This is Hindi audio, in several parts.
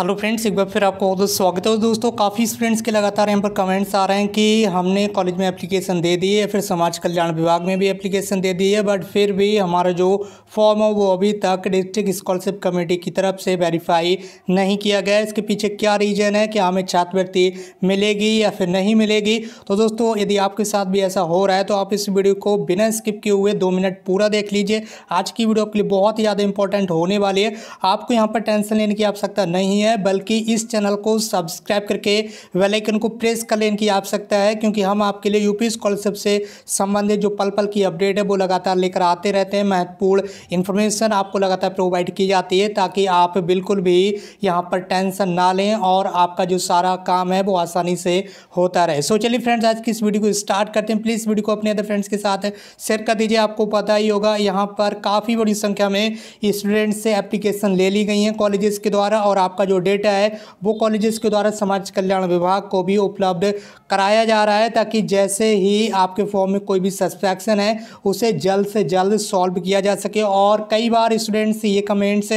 हेलो फ्रेंड्स एक बार फिर आपको बहुत स्वागत है दोस्तों काफ़ी स्टूडेंट्स के लगातार यहाँ पर कमेंट्स आ रहे हैं कि हमने कॉलेज में एप्लीकेशन दे दी है फिर समाज कल्याण विभाग में भी एप्लीकेशन दे दी है बट फिर भी हमारा जो फॉर्म है वो अभी तक डिस्ट्रिक्ट स्कॉलरशिप कमेटी की तरफ से वेरीफाई नहीं किया गया इसके पीछे क्या रीज़न है कि हमें छात्रवृत्ति मिलेगी या फिर नहीं मिलेगी तो दोस्तों यदि आपके साथ भी ऐसा हो रहा है तो आप इस वीडियो को बिना स्किप किए हुए दो मिनट पूरा देख लीजिए आज की वीडियो आपके लिए बहुत ही ज़्यादा इंपॉर्टेंट होने वाली है आपको यहाँ पर टेंशन लेने की आवश्यकता नहीं है है बल्कि इस चैनल को सब्सक्राइब करके वेलाइकन को प्रेस कर लेने की आवश्यकता है क्योंकि हम आपके लिए यूपी स्कॉलरशिप से संबंधित जो पल पल की अपडेट है वो लगातार लेकर आते रहते हैं महत्वपूर्ण इन्फॉर्मेशन आपको लगातार प्रोवाइड की जाती है ताकि आप बिल्कुल भी यहाँ पर टेंशन ना लें और आपका जो सारा काम है वो आसानी से होता रहे सो चलिए फ्रेंड्स आज की इस वीडियो को स्टार्ट करते हैं प्लीज़ वीडियो को अपने अदर फ्रेंड्स के साथ शेयर कर दीजिए आपको पता ही होगा यहाँ पर काफ़ी बड़ी संख्या में स्टूडेंट्स से एप्लीकेशन ले ली गई हैं कॉलेजेस के द्वारा और आपका जो डेटा है वो कॉलेजेस के द्वारा समाज कल्याण विभाग को भी उपलब्ध कराया जा रहा है ताकि जैसे ही आपके फॉर्म में कोई भी सस्पेक्शन है उसे जल्द से जल्द सॉल्व किया जा सके और कई बार स्टूडेंट्स ये कमेंट्स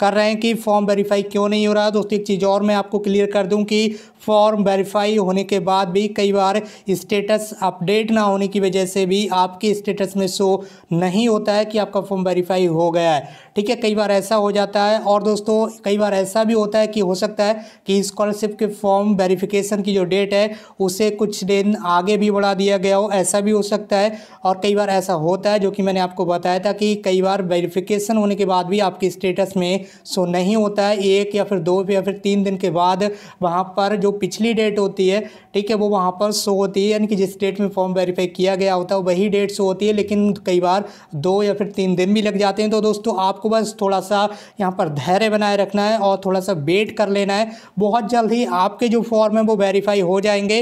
कर रहे हैं कि फॉर्म वेरीफाई क्यों नहीं हो रहा दोस्तों एक चीज़ और मैं आपको क्लियर कर दूं कि फॉर्म वेरीफाई होने के बाद भी कई बार स्टेटस अपडेट ना होने की वजह से भी आपके स्टेटस में शो नहीं होता है कि आपका फॉर्म वेरीफाई हो गया है ठीक है कई बार ऐसा हो जाता है और दोस्तों कई बार ऐसा भी होता है कि हो सकता है कि स्कॉलरशिप के फॉर्म वेरिफिकेशन की जो डेट है उसे कुछ दिन आगे भी बढ़ा दिया गया हो ऐसा भी हो सकता है और कई बार ऐसा होता है जो कि मैंने आपको बताया था कि कई बार वेरिफिकेशन होने के बाद भी आपके स्टेटस में शो नहीं होता है एक या फिर दो या फिर तीन दिन के बाद वहाँ पर जो पिछली डेट होती है ठीक है वो वहाँ पर शो होती है यानी कि जिस डेट में फॉर्म वेरीफाई किया गया होता है वही डेट शो होती है लेकिन कई बार दो या फिर तीन दिन भी लग जाते हैं तो दोस्तों आपको बस थोड़ा सा यहाँ पर धैर्य बनाए रखना है और थोड़ा सा वेट कर लेना है बहुत जल्द ही आपके जो फॉर्म है वो वेरीफाई हो जाएंगे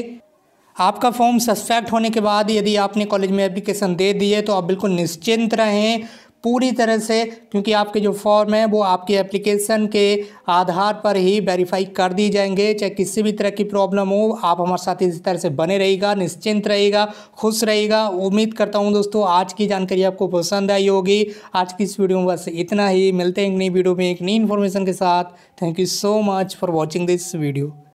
आपका फॉर्म सस्पेक्ट होने के बाद यदि आपने कॉलेज में एप्लीकेशन दे दी है तो आप बिल्कुल निश्चिंत रहें पूरी तरह से क्योंकि आपके जो फॉर्म है वो आपके एप्लीकेशन के आधार पर ही वेरीफाई कर दी जाएंगे चाहे किसी भी तरह की प्रॉब्लम हो आप हमारे साथ इसी तरह से बने रहेगा निश्चिंत रहेगा खुश रहेगा उम्मीद करता हूँ दोस्तों आज की जानकारी आपको पसंद आई होगी आज की इस वीडियो में बस इतना ही मिलते हैं एक नई वीडियो में एक नई इन्फॉर्मेशन के साथ thank you so much for watching this video